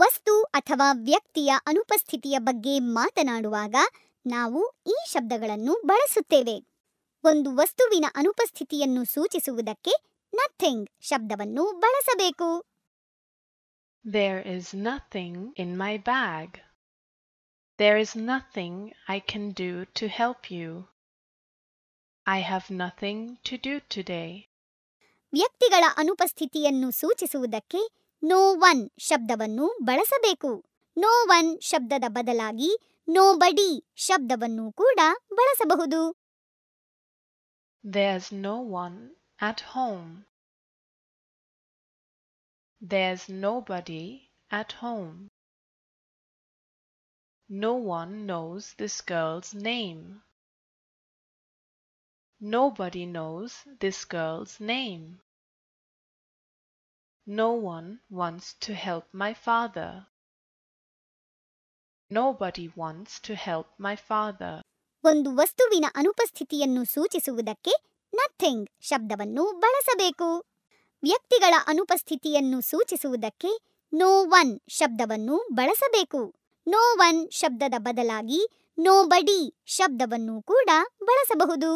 ವಸ್ತು ಅಥವಾ ವ್ಯಕ್ತಿಯ ಅನುಪಸ್ಥಿತಿಯ ಬಗ್ಗೆ ಮಾತನಾಡುವಾಗ ನಾವು ಈ ಶಬ್ದಗಳನ್ನು ಬಳಸುತ್ತೇವೆ ಒಂದು ವಸ್ತುವಿನ ಅನುಪಸ್ಥಿತಿಯನ್ನು ಸೂಚಿಸುವುದಕ್ಕೆ ನಥಿಂಗ್ ಶಬ್ದವನ್ನು ಬಳಸಬೇಕು there is nothing in my bag There is nothing I can do to help you. I have nothing to do today. ವ್ಯಕ್ತಿಗಳ ಅನುಪಸ್ಥಿತಿಯನ್ನು ಸೂಚಿಸುವುದಕ್ಕೆ ನೋ ಒನ್ ಶಬ್ದವನ್ನು ಬಳಸಬೇಕು ನೋ ಒನ್ ಶಬ್ದದ ಬದಲಾಗಿ ನೋ ಬಡಿ ಶಬ್ದವನ್ನು ಕೂಡ ಬಳಸಬಹುದು There's no one at home. There's nobody at home. No one knows this girl's name. Nobody knows this girl's name. No one wants to help my father. Nobody wants to help my father. ಒಂದು ವಸ್ತುವಿನ ಅನುಪಸ್ಥಿತಿಯನ್ನು ಸೂಚಿಸುವುದಕ್ಕೆ nothing ಶಬ್ದವನ್ನು ಬಳಸಬೇಕು ವ್ಯಕ್ತಿಗಳ ಅನುಪಸ್ಥಿತಿಯನ್ನು ಸೂಚಿಸುವುದಕ್ಕೆ no one ಶಬ್ದವನ್ನು ಬಳಸಬೇಕು no one ಶಬ್ದದ ಬದಲಾಗಿ no ಬಡಿ ಶಬ್ದವನ್ನು ಕೂಡ ಬಳಸಬಹುದು